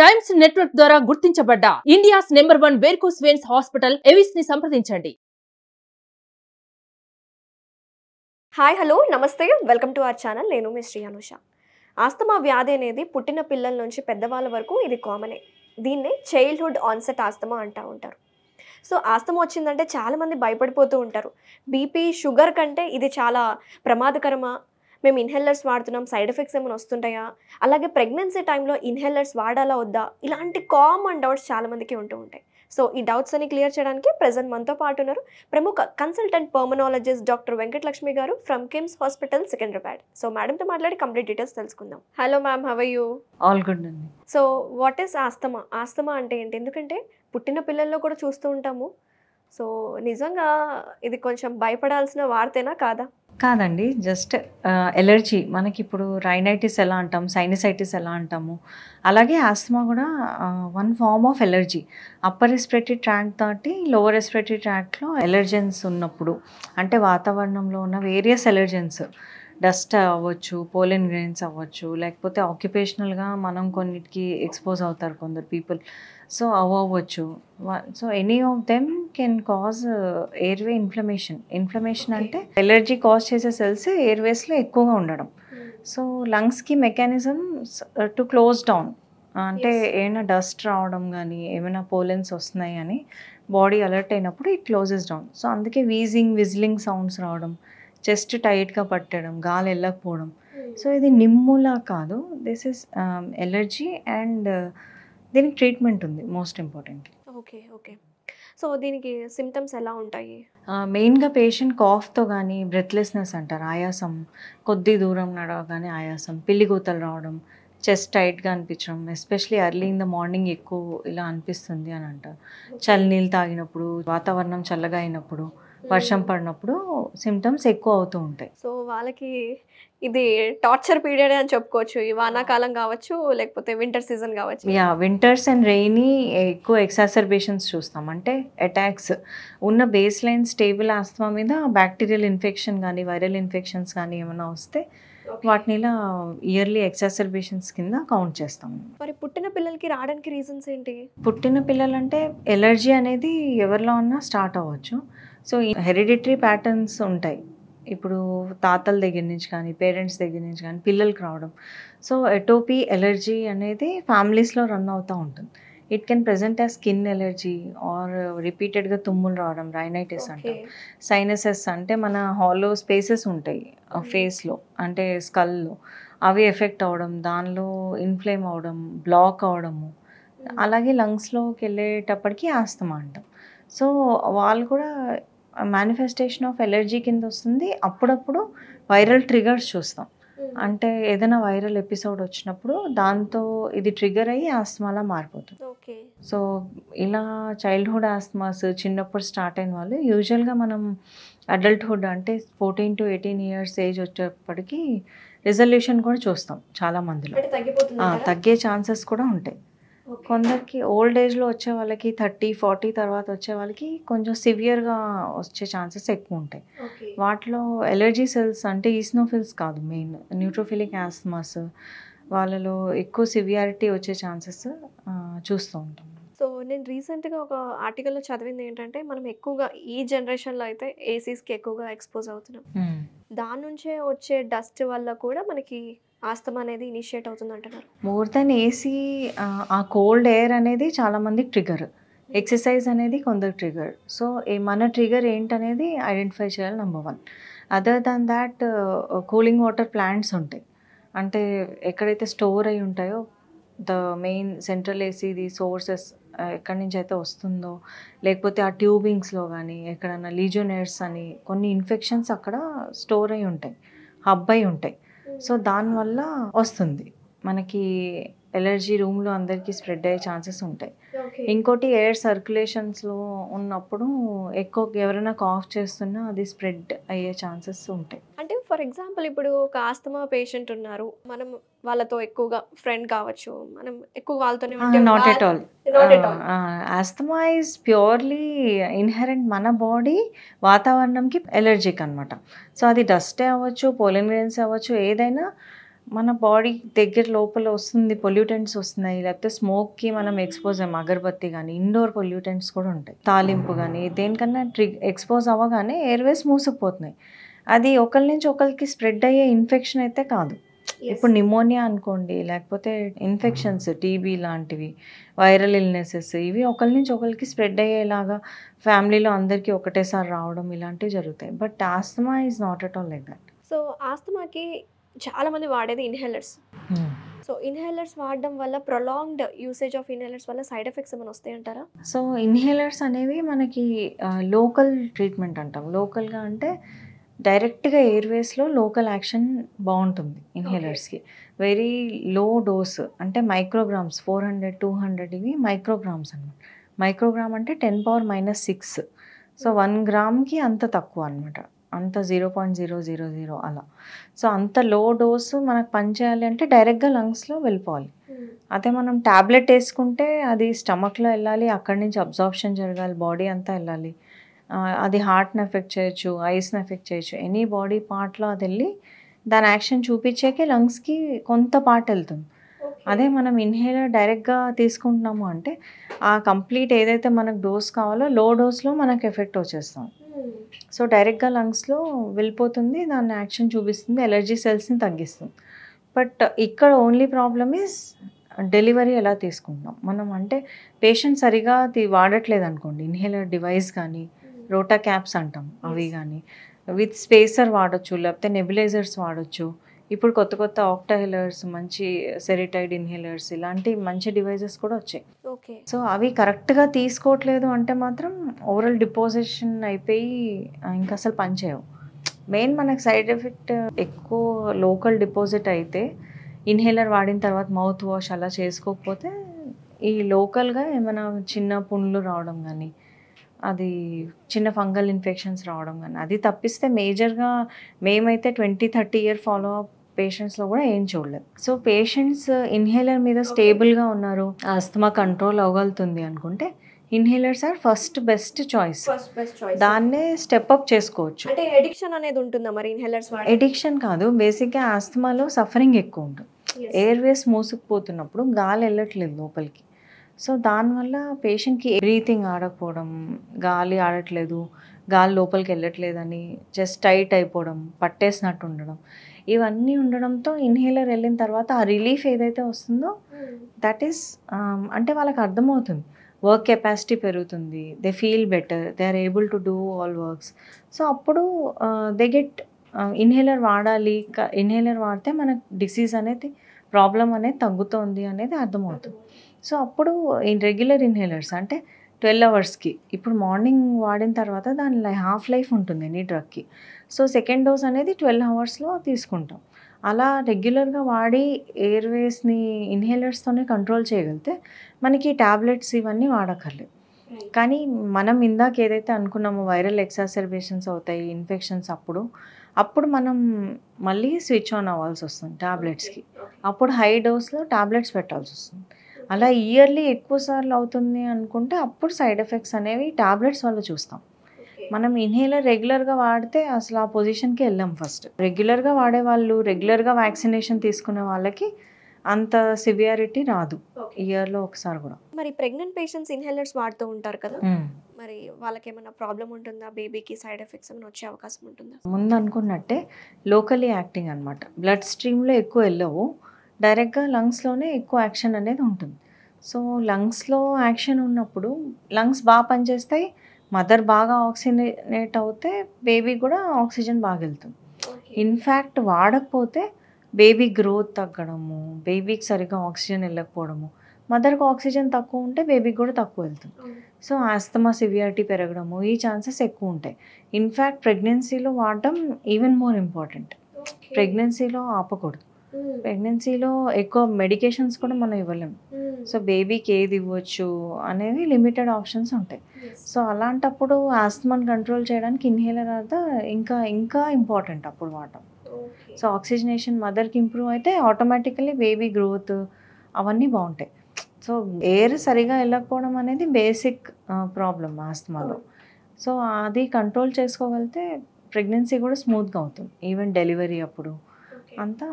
Times network ద్వారా గుర్తించబడ్డ India's number one varicose veins hospital Avis ని సంప్రదించండి హాయ్ హలో నమస్తే వెల్కమ్ టు అవర్ ఛానల్ నేను మీ శ్రీ అనుష ఆస్తమా వ్యాధి అనేది పుట్టిన పిల్లల నుంచి పెద్దవాళ్ళ వరకు ఇది కామనే దీన్ని చైల్డ్హుడ్ ఆన్సెట్ ఆస్తమా అంటూ ఉంటారు సో ఆస్తమా వచ్చిందంటే చాలామంది భయపడిపోతూ ఉంటారు బీపీ షుగర్ కంటే ఇది చాలా ప్రమాదకరమా మేము ఇన్హెల్లర్స్ వాడుతున్నాం సైడ్ ఎఫెక్ట్స్ ఏమైనా వస్తుంటాయా అలాగే ప్రెగ్నెన్సీ టైంలో ఇన్హెలర్స్ వాడాలా వద్దా ఇలాంటి కామన్ డౌట్స్ చాలామందికి ఉంటూ ఉంటాయి సో ఈ డౌట్స్ అన్ని క్లియర్ చేయడానికి ప్రజెంట్ మనతో పాటు ఉన్నారు ప్రముఖ consultant pulmonologist doctor Venkatalakshmi garu from KIMS hospital Secunderabad so మేడంతో మాట్లాడి కంప్లీట్ డీటెయిల్స్ తెలుసుకుందాం hello ma'am how you all good అండి so what is asthma asthma అంటే ఏంటి ఎందుకంటే పుట్టిన పిల్లల్లో కూడా చూస్తూ ఉంటాము సో నిజంగా ఇది కొంచెం భయపడాల్సిన వార్తేనా కాదా కాదండి జస్ట్ ఎలర్జీ మనకి ఇప్పుడు రైనైటిస్ ఎలా అంటాం సైనసైటిస్ ఎలా అంటాము అలాగే ఆస్మా కూడా one form of allergy upper respiratory tract దాటి లోవర్ రెస్పిరేటరీ ట్రాక్ట్లో ఎలర్జెన్స్ ఉన్నప్పుడు అంటే వాతావరణంలో ఉన్న వేరియస్ ఎలర్జెన్స్ డస్ట్ అవ్వచ్చు పోలిన్ గ్రెయిన్స్ అవ్వచ్చు లేకపోతే ఆక్యుపేషనల్గా మనం కొన్నిటికి ఎక్స్పోజ్ అవుతారు కొందరు పీపుల్ సో అవ్వచ్చు so any of them can cause airway inflammation inflammation అంటే ఎలర్జీ కాజ్ చేసే సెల్స్ ఎయిర్వేస్లో ఎక్కువగా ఉండడం సో లంగ్స్కి మెకానిజం టు క్లోజ్ డౌన్ అంటే ఏమైనా డస్ట్ రావడం కానీ ఏమైనా పోలెన్స్ వస్తున్నాయి అని బాడీ అలర్ట్ అయినప్పుడు ఇట్ క్లోజెస్ డౌన్ సో అందుకే వీజింగ్ విజిలింగ్ సౌండ్స్ రావడం చెస్ట్ టైట్గా పట్టడం గాలి వెళ్ళకపోవడం సో hmm. ఇది నిమ్ములా కాదు దిస్ ఇస్ ఎలర్జీ అండ్ దీనికి ట్రీట్మెంట్ ఉంది most important okay okay so దీనికి సిమ్టమ్స్ ఎలా ఉంటాయి మెయిన్గా పేషెంట్ కాఫ్తో కానీ బ్రెత్లెస్నెస్ అంటారు ఆయాసం కొద్ది దూరం నడవగానే ఆయాసం పిల్లిగూతలు రావడం చెస్ట్ టైట్గా అనిపించడం especially early in the morning ఎక్కువ ఇలా అనిపిస్తుంది అని అంటారు నీళ్ళు తాగినప్పుడు వాతావరణం చల్లగా అయినప్పుడు వర్షం పడినప్పుడు సిమ్టమ్స్ ఎక్కువ అవుతూ ఉంటాయి సో వాళ్ళకి ఇది టార్చర్ పీరియడ్ అని చెప్పుకోవచ్చు ఈ వానాకాలం కావచ్చు లేకపోతే వింటర్ సీజన్ కావచ్చు యా వింటర్స్ అండ్ రెయినీ ఎక్కువ ఎక్సాసర్బేషన్స్ చూస్తాం అంటే అటాక్స్ ఉన్న బేస్ లైన్ స్టేబుల్ ఆస్తమా మీద బ్యాక్టీరియల్ ఇన్ఫెక్షన్ కానీ వైరల్ ఇన్ఫెక్షన్స్ కానీ ఏమైనా వస్తే వాటిని ఇలా ఇయర్లీ ఎక్సాసర్బేషన్స్ కింద కౌంట్ చేస్తాం మరి పుట్టిన పిల్లలకి రావడానికి రీజన్స్ ఏంటి పుట్టిన పిల్లలంటే ఎలర్జీ అనేది ఎవరిలో ఉన్నా స్టార్ట్ అవ్వచ్చు సో హెరిడిటరీ ప్యాటర్న్స్ ఉంటాయి ఇప్పుడు తాతల దగ్గర నుంచి కానీ పేరెంట్స్ దగ్గర నుంచి కానీ పిల్లలకి రావడం సో ఎటోపీ ఎలర్జీ అనేది ఫ్యామిలీస్లో రన్ అవుతూ ఉంటుంది it can present uh skin allergy or రిపీటెడ్గా తుమ్ములు రావడం రైనైటిస్ అంటే సైనసెస్ అంటే మన హాలో స్పేసెస్ ఉంటాయి ఫేస్లో hmm. అంటే స్కల్లో అవి ఎఫెక్ట్ అవడం దానిలో ఇన్ఫ్లేమ్ అవడం బ్లాక్ అవడము hmm. అలాగే లంగ్స్లోకి వెళ్ళేటప్పటికి ఆస్తమా అంటాం సో వాళ్ళు కూడా మేనిఫెస్టేషన్ ఆఫ్ ఎలర్జీ కింద వస్తుంది అప్పుడప్పుడు వైరల్ ట్రిగర్స్ చూస్తాం hmm. అంటే ఏదైనా వైరల్ ఎపిసోడ్ వచ్చినప్పుడు దాంతో ఇది ట్రిగర్ అయ్యి ఆస్మాలా మారిపోతుంది ఓకే సో ఇలా చైల్డ్హుడ్ ఆస్మాస్ చిన్నప్పుడు స్టార్ట్ అయిన వాళ్ళు యూజువల్గా మనం అడల్ట్హుడ్ అంటే fourteen to eighteen years age వచ్చేప్పటికి రిజల్యూషన్ కూడా చూస్తాం చాలా మందిలో తగ్గే ఛాన్సెస్ కూడా ఉంటాయి కొందరికి ఓల్డ్ ఏజ్లో వచ్చే వాళ్ళకి థర్టీ ఫార్టీ తర్వాత వచ్చే వాళ్ళకి కొంచెం సివియర్గా వచ్చే ఛాన్సెస్ ఎక్కువ ఉంటాయి వాటిలో ఎలర్జీ సెల్స్ అంటే ఈస్నోఫిల్స్ కాదు మెయిన్ న్యూట్రోఫిలిక్ ఆస్మాస్ వాళ్ళలో ఎక్కువ సివియారిటీ వచ్చే ఛాన్సెస్ చూస్తూ ఉంటాం సో నేను రీసెంట్గా ఒక ఆర్టికల్లో చదివింది ఏంటంటే మనం ఎక్కువగా ఈ జనరేషన్లో అయితే ఏసీస్కి ఎక్కువగా ఎక్స్పోజ్ అవుతున్నాం దాని నుంచే వచ్చే డస్ట్ వల్ల కూడా మనకి ఆస్తమ అనేది ఇనిషియేట్ అవుతుంది అంటున్నారు మోర్ దెన్ ఏసీ ఆ కోల్డ్ ఎయిర్ అనేది చాలామంది ట్రిగర్ ఎక్సర్సైజ్ అనేది కొందరు ట్రిగర్ సో ఏ మన ట్రిగర్ ఏంటనేది ఐడెంటిఫై చేయాలి number one other than that cooling water plants ఉంటాయి అంటే ఎక్కడైతే స్టోర్ అయి ఉంటాయో ద మెయిన్ సెంట్రల్ ఏసీది సోర్సెస్ ఎక్కడి నుంచి అయితే వస్తుందో లేకపోతే ఆ ట్యూబింగ్స్లో కానీ ఎక్కడన్నా లీజోనేర్స్ అని కొన్ని ఇన్ఫెక్షన్స్ అక్కడ స్టోర్ అయి ఉంటాయి హబ్ అయి ఉంటాయి సో దానివల్ల వస్తుంది మనకి ఎలర్జీ రూమ్లో అందరికీ స్ప్రెడ్ అయ్యే ఛాన్సెస్ ఉంటాయి ఇంకోటి ఎయిర్ సర్క్యులేషన్స్లో ఉన్నప్పుడు ఎక్కువ ఎవరైనా కాఫ్ చేస్తున్నా అది స్ప్రెడ్ అయ్యే ఛాన్సెస్ ఉంటాయి అంటే ఫర్ ఎగ్జాంపుల్ ఇప్పుడు ఒక ఆస్తమా పేషెంట్ ఉన్నారు మనం వాళ్ళతో ఎక్కువగా ఫ్రెండ్ కావచ్చు మనం ఎక్కువ వాళ్ళతోనే not at all asthma is purely inherent మన బాడీ వాతావరణంకి ఎలర్జిక్ అనమాట సో అది డస్ట్ అవ్వచ్చు పోలిన్ గ్రెయిన్స్ అవ్వచ్చు ఏదైనా మన బాడీ దగ్గర లోపల వస్తుంది పొల్యూటెంట్స్ వస్తున్నాయి లేకపోతే స్మోక్కి మనం ఎక్స్పోజ్ అయ్యాం అగరబత్తి కానీ ఇండోర్ పొల్యూటెంట్స్ కూడా ఉంటాయి తాలింపు కానీ దేనికన్నా ట్రి ఎక్స్పోజ్ అవ్వగానే ఎయిర్వేస్ మూసుకుపోతున్నాయి అది ఒకరి నుంచి ఒకరికి స్ప్రెడ్ అయ్యే ఇన్ఫెక్షన్ అయితే కాదు ఇప్పుడు నిమోనియా అనుకోండి లేకపోతే ఇన్ఫెక్షన్స్ టీబీ mm-hmm. లాంటివి వైరల్ ఇల్నెసెస్ ఇవి ఒకరి నుంచి ఒకరికి స్ప్రెడ్ అయ్యేలాగా ఫ్యామిలీలో అందరికీ ఒకటేసారి రావడం ఇలాంటివి జరుగుతాయి but asthma is not at all like that so ఆస్తమాకి చాలామంది వాడేది ఇన్హేలర్స్ సో ఇన్హేలర్స్ వాడడం వల్ల ప్రొలాంగ్డ్ యూసేజ్ ఆఫ్ ఇన్హేలర్స్ వల్ల సైడ్ ఎఫెక్ట్స్ ఏమైనా అంటారా సో ఇన్హేలర్స్ అనేవి మనకి లోకల్ uh, ట్రీట్మెంట్ అంటాం లోకల్గా అంటే డైరెక్ట్గా ఎయిర్వేస్లో లోకల్ యాక్షన్ బాగుంటుంది ఇన్హేలర్స్కి వెరీ లో డోస్ అంటే micrograms four hundred two hundred ఇవి మైక్రోగ్రామ్స్ అనమాట మైక్రోగ్రామ్ అంటే ten power minus six so one గ్రామ్కి అంత తక్కువ అనమాట అంత zero point zero zero zero అలా సో అంత లో డోస్ మనకు పనిచేయాలి అంటే డైరెక్ట్గా లంగ్స్లో వెళ్ళిపోవాలి అదే మనం ట్యాబ్లెట్ వేసుకుంటే అది స్టమక్లో వెళ్ళాలి అక్కడి నుంచి అబ్జార్ప్షన్ జరగాలి బాడీ అంతా వెళ్ళాలి అది హార్ట్ని ఎఫెక్ట్ చేయొచ్చు ఐస్ని ఎఫెక్ట్ చేయొచ్చు ఎనీ బాడీ పార్ట్లో అది వెళ్ళి దాని యాక్షన్ చూపించాకే లంగ్స్కి కొంత పార్ట్ వెళ్తుంది అదే మనం ఇన్హేలర్ డైరెక్ట్గా తీసుకుంటున్నాము అంటే ఆ కంప్లీట్ ఏదైతే మనకు డోస్ కావాలో లో డోస్లో మనకు ఎఫెక్ట్ వచ్చేస్తాం సో డైరెక్ట్గా లంగ్స్లో వెళ్ళిపోతుంది దాన్ని యాక్షన్ చూపిస్తుంది ఎలర్జీ సెల్స్ని తగ్గిస్తుంది బట్ ఇక్కడ ఓన్లీ ప్రాబ్లమ్ ఈస్ డెలివరీ ఎలా తీసుకుంటాం మనం అంటే పేషెంట్ సరిగా వాడట్లేదు అనుకోండి ఇన్హేలర్ డివైస్ కానీ రోటా క్యాప్స్ అంటాం అవి కానీ విత్ స్పేసర్ వాడచ్చు లేకపోతే నెబిలైజర్స్ వాడచ్చు ఇప్పుడు కొత్త కొత్త ఆక్టాహిలర్స్ మంచి సెరిటైడ్ ఇన్హేలర్స్ ఇలాంటి మంచి డివైజెస్ కూడా వచ్చాయి ఓకే సో అవి కరెక్ట్గా తీసుకోవట్లేదు అంటే మాత్రం ఓవరాల్ డిపోజిషన్ అయిపోయి ఇంకా అసలు పనిచేయవు మెయిన్ మనకు సైడ్ ఎఫెక్ట్ ఎక్కువ లోకల్ డిపాజిట్ అయితే ఇన్హేలర్ వాడిన తర్వాత మౌత్ వాష్ అలా చేసుకోకపోతే ఈ లోకల్గా ఏమైనా చిన్న పుండ్లు రావడం కానీ అది చిన్న ఫంగల్ ఇన్ఫెక్షన్స్ రావడం కానీ అది తప్పిస్తే మేజర్గా మేమైతే twenty thirty year follow up పేషెంట్స్లో కూడా ఏం చూడలేదు సో పేషెంట్స్ ఇన్హేలర్ మీద స్టేబుల్గా ఉన్నారు ఆస్తమా కంట్రోల్ అవ్వగలుగుతుంది అనుకుంటే inhalers are first best choice దాన్నే స్టెప్ అప్ చేసుకోవచ్చు అంటే ఎడిక్షన్ అనేది ఉంటుందా మరి ఇన్హేలర్స్ ఎడిక్షన్ కాదు బేసిక్గా ఆస్తమాలో సఫరింగ్ ఎక్కువ ఉంటుంది ఎయిర్వేస్ మూసుకుపోతున్నప్పుడు గాలి వెళ్ళట్లేదు లోపలికి సో దానివల్ల పేషెంట్కి బ్రీతింగ్ ఆడకపోవడం గాలి ఆడట్లేదు గాలి లోపలికి వెళ్ళట్లేదని జస్ట్ టైట్ అయిపోవడం పట్టేసినట్టు ఉండడం ఇవన్నీ ఉండడంతో ఇన్హేలర్ వెళ్ళిన తర్వాత ఆ రిలీఫ్ ఏదైతే వస్తుందో దట్ hmm. ఈస్ um, అంటే వాళ్ళకి అర్థమవుతుంది వర్క్ కెపాసిటీ పెరుగుతుంది they feel better they are able to do all works so అప్పుడు దే గెట్ ఇన్హేలర్ వాడాలి ఇన్హేలర్ వాడితే మనకు డిసీజ్ అనేది ప్రాబ్లం అనేది తగ్గుతుంది అనేది అర్థమవుతుంది సో అప్పుడు రెగ్యులర్ ఇన్హేలర్స్ అంటే ట్వెల్వ్ అవర్స్కి ఇప్పుడు మార్నింగ్ వాడిన తర్వాత దాని హాఫ్ లైఫ్ ఉంటుంది నీ డ్రగ్కి సో సెకండ్ డోస్ అనేది ట్వెల్వ్ అవర్స్లో తీసుకుంటాం అలా రెగ్యులర్గా వాడి ఎయిర్వేస్ని ఇన్హేలర్స్తోనే కంట్రోల్ చేయగలిగితే మనకి ట్యాబ్లెట్స్ ఇవన్నీ వాడక్కర్లేదు కానీ మనం ఇందాక ఏదైతే అనుకున్నామో వైరల్ ఎక్సాసర్బేషన్స్ అవుతాయి ఇన్ఫెక్షన్స్ అప్పుడు అప్పుడు మనం మళ్ళీ స్విచ్ ఆన్ అవ్వాల్సి వస్తుంది ట్యాబ్లెట్స్కి అప్పుడు హై డోస్లో ట్యాబ్లెట్స్ పెట్టాల్సి వస్తుంది అలా ఇయర్లీ ఎక్కువ సార్లు అవుతుంది అనుకుంటే అప్పుడు సైడ్ ఎఫెక్ట్స్ అనేవి టాబ్లెట్స్ వల్ల చూస్తాం మనం ఇన్హేలర్ రెగ్యులర్గా వాడితే అసలు ఆ పొజిషన్కి వెళ్ళాం ఫస్ట్ రెగ్యులర్గా వాడే వాళ్ళు రెగ్యులర్గా వ్యాక్సినేషన్ తీసుకునే వాళ్ళకి అంత సివియారిటీ రాదు ఇయర్లో ఒకసారి కూడా మరి ప్రెగ్నెంట్ పేషెంట్స్ ఇన్హేలర్స్ వాడుతూ ఉంటారు కదా మరి వాళ్ళకి ఏమైనా ప్రాబ్లం ఉంటుందా బేబీకి సైడ్ ఎఫెక్ట్స్ ఏమైనా వచ్చే అవకాశం ఉంటుందా ముందు అనుకున్నట్టే లోకలీ యాక్టింగ్ అనమాట బ్లడ్ స్ట్రీమ్లో ఎక్కువ వెళ్ళవు డైరెక్ట్గా లంగ్స్లోనే ఎక్కువ యాక్షన్ అనేది ఉంటుంది సో లంగ్స్లో యాక్షన్ ఉన్నప్పుడు లంగ్స్ బాగా పనిచేస్తాయి మదర్ బాగా ఆక్సిజనేట్ అవుతే బేబీ కూడా ఆక్సిజన్ బాగా వెళ్తుంది ఇన్ఫ్యాక్ట్ వాడకపోతే బేబీ గ్రోత్ తగ్గడము బేబీకి సరిగ్గా ఆక్సిజన్ వెళ్ళకపోవడము మదర్కి ఆక్సిజన్ తక్కువ ఉంటే బేబీకి కూడా తక్కువ వెళ్తుంది సో ఆస్తమా సివియారిటీ పెరగడము ఈ ఛాన్సెస్ ఎక్కువ ఉంటాయి ఇన్ఫ్యాక్ట్ ప్రెగ్నెన్సీలో వాడటం ఈవెన్ మోర్ ఇంపార్టెంట్ ప్రెగ్నెన్సీలో ఆపకూడదు Hmm. ప్రెగ్నెన్సీలో ఎక్కువ మెడికేషన్స్ కూడా మనం ఇవ్వలేము hmm. సో బేబీకి ఏది ఇవ్వచ్చు అనేది లిమిటెడ్ ఆప్షన్స్ ఉంటాయి సో అలాంటప్పుడు ఆస్మాన్ కంట్రోల్ చేయడానికి ఇన్హేలర్ అంతా ఇంకా ఇంకా ఇంపార్టెంట్ అప్పుడు వాడటం సో ఆక్సిజనేషన్ మదర్కి ఇంప్రూవ్ అయితే ఆటోమేటికలీ బేబీ గ్రోత్ అవన్నీ బాగుంటాయి సో ఎయిర్ సరిగా వెళ్ళకపోవడం అనేది బేసిక్ ప్రాబ్లం ఆస్తమాలో oh. సో అది కంట్రోల్ చేసుకోగలిగితే ప్రెగ్నెన్సీ కూడా స్మూత్గా అవుతుంది ఈవెన్ డెలివరీ అప్పుడు అంతా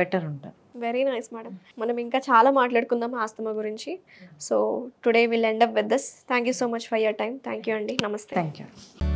బెటర్ ఉంటారు వెరీ నైస్ మేడం మనం ఇంకా చాలా మాట్లాడుకుందాం ఆస్తమా గురించి so today will end up with this thank you so much for your time thank you అండి నమస్తే థ్యాంక్ యూ